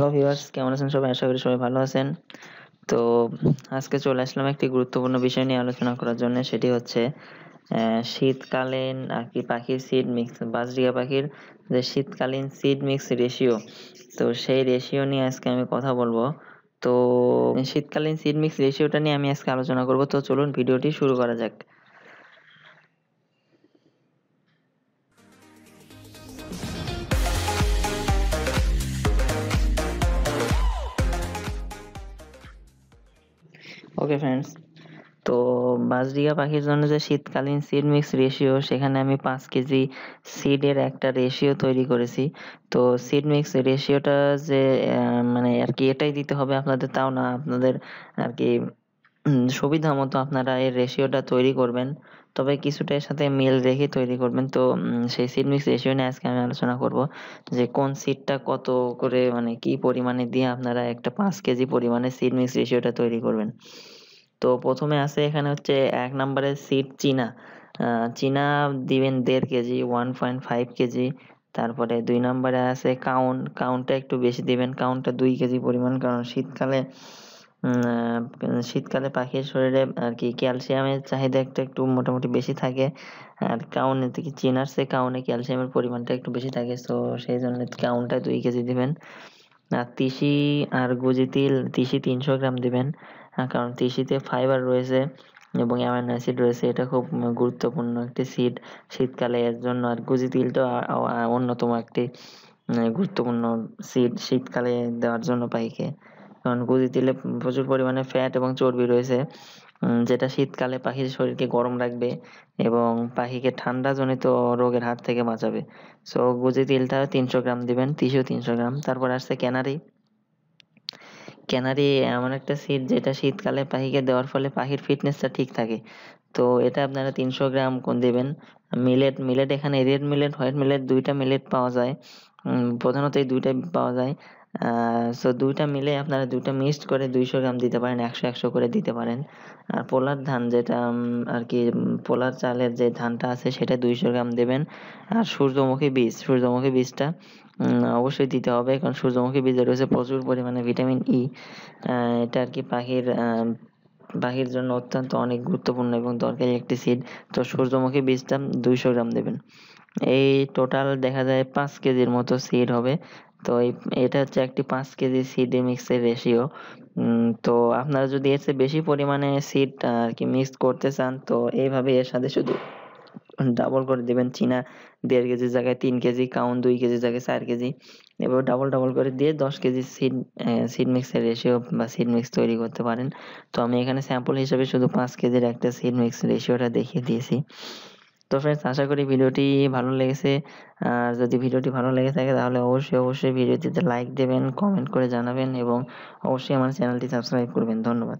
Hello viewers কেমন আছেন সবাই আশা করি সবাই ভালো আছেন তো আজকে চলে আসলাম একটি গুরুত্বপূর্ণ বিষয় নিয়ে আলোচনা করার জন্য সেটি হচ্ছে শীতকালীন আর কি পাখির সিড মিক্স বাজরিয়া পাখির যে শীতকালীন সিড মিক্স রেশিও তো সেই রেশিও নিয়ে আজকে আমি কথা বলবো তো শীতকালীন সিড মিক্স রেশিওটা নিয়ে আমি আজকে আলোচনা করব তো চলুন ভিডিওটি শুরু করা যাক ওকে ফ্রেন্ডস তো বাজরিয়া পাখির জন্য যে শীতকালীন সিড মিক্স রেশিও সেখানে আমি পাঁচ কেজি সিডের একটা রেশিও তৈরি করেছি তো সিড মিক্স রেশিওটা যে মানে আর কি এটাই দিতে হবে আপনাদের তাও না আপনাদের আর কি সুবিধা মতো আপনারা এই রেশিওটা তৈরি করবেন তবে কিছুটা এর সাথে মিল রেখে তৈরি করবেন তো সেই সিট মিক্স রেশিও নিয়ে আজকে আমি আলোচনা করব যে কোন সিডটা কত করে মানে কি পরিমাণে দিয়ে আপনারা একটা পাঁচ কেজি পরিমাণে সিট মিক্স রেশিওটা তৈরি করবেন তো প্রথমে আছে এখানে হচ্ছে এক নম্বরে সিড চীনা চীনা দিবেন দেড় kg one point five kg তারপরে দুই নম্বরে আছে কাউন্ট কাউন্টটা একটু বেশি দিবেন কাউন্টটা দুই কেজি পরিমাণ কারণ শীতকালে শীতকালে পাখির শরীরে আর কি ক্যালসিয়ামের চাহিদা একটা একটু মোটামুটি বেশি থাকে আর কাউনে থেকে চিনার সে কাউনে ক্যালসিয়ামের পরিমাণটা একটু বেশি থাকে তো সেই জন্য কাউনটা দুই কেজি দিবেন আর তিসি আর গুজি তিল তিসি তিনশো গ্রাম দিবেন কারণ তিসিতে ফাইবার রয়েছে এবং অ্যামাইনো অ্যাসিড রয়েছে এটা খুব গুরুত্বপূর্ণ একটি সিড শীতকালে এর জন্য আর গুজি তিলটা অন্যতম একটি গুরুত্বপূর্ণ সিড শীতকালে দেওয়ার জন্য পাইকে কারণ কুজি তেলে প্রচুর পরিমাণে ফ্যাট এবং চর্বি রয়েছে যেটা শীতকালে পাখির শরীরকে গরম রাখবে এবং পাখিকে ঠান্ডা জনিত রোগের হাত থেকে বাঁচাবে সো গুজি তিলটা তিনশো গ্রাম দিবেন তিনশো তিনশো গ্রাম তারপর আসছে ক্যানারি ক্যানারি এমন একটা সিড যেটা শীতকালে পাখিকে দেওয়ার ফলে পাখির ফিটনেসটা ঠিক থাকে তো এটা আপনারা তিনশো গ্রাম কোন দিবেন মিলেট মিলেট এখানে রেড মিলেট হোয়াইট মিলেট দুইটা মিলেট পাওয়া যায় প্রধানত এই দুইটাই পাওয়া যায় সো দুইটা মিলে আপনারা দুইটা মিক্সড করে দুইশো গ্রাম দিতে পারেন একশো একশো করে দিতে পারেন আর পোলার ধান যেটা আর কি পোলার চালের যে ধানটা আছে সেটা দুইশো গ্রাম দেবেন আর সূর্যমুখী বীজ সূর্যমুখী বীজটা অবশ্যই দিতে হবে কারণ সূর্যমুখী বীজে রয়েছে প্রচুর পরিমাণে ভিটামিন ই e। এটা আর কি পাখির পাখির জন্য অত্যন্ত অনেক গুরুত্বপূর্ণ এবং দরকারি একটি সিড তো সূর্যমুখী বীজটা দুইশো গ্রাম দেবেন এই টোটাল দেখা যায় পাঁচ কেজির মতো সিড হবে তো এটা হচ্ছে একটি পাঁচ কেজি সিড মিক্সের রেশিও তো আপনারা যদি এর চেয়ে বেশি পরিমাণে সিড আর কি মিক্স করতে চান তো এইভাবে এর সাথে শুধু ডাবল করে দেবেন চীনা দেড় কেজির জায়গায় তিন কেজি কাউন দুই কেজি জায়গায় চার কেজি এভাবে ডাবল ডাবল করে দিয়ে দশ কেজি সিড সিড মিক্সের রেশিও বা সিড মিক্স তৈরি করতে পারেন তো আমি এখানে স্যাম্পল হিসেবে শুধু পাঁচ কেজির একটা সিড মিক্স রেশিওটা দেখিয়ে দিয়েছি তো ফ্রেন্ডস আশা করি ভিডিওটি ভালো লেগেছে আর যদি ভিডিওটি ভালো লেগে থাকে তাহলে অবশ্যই অবশ্যই ভিডিওটিতে লাইক দেবেন কমেন্ট করে জানাবেন এবং অবশ্যই আমার চ্যানেলটি সাবস্ক্রাইব করবেন ধন্যবাদ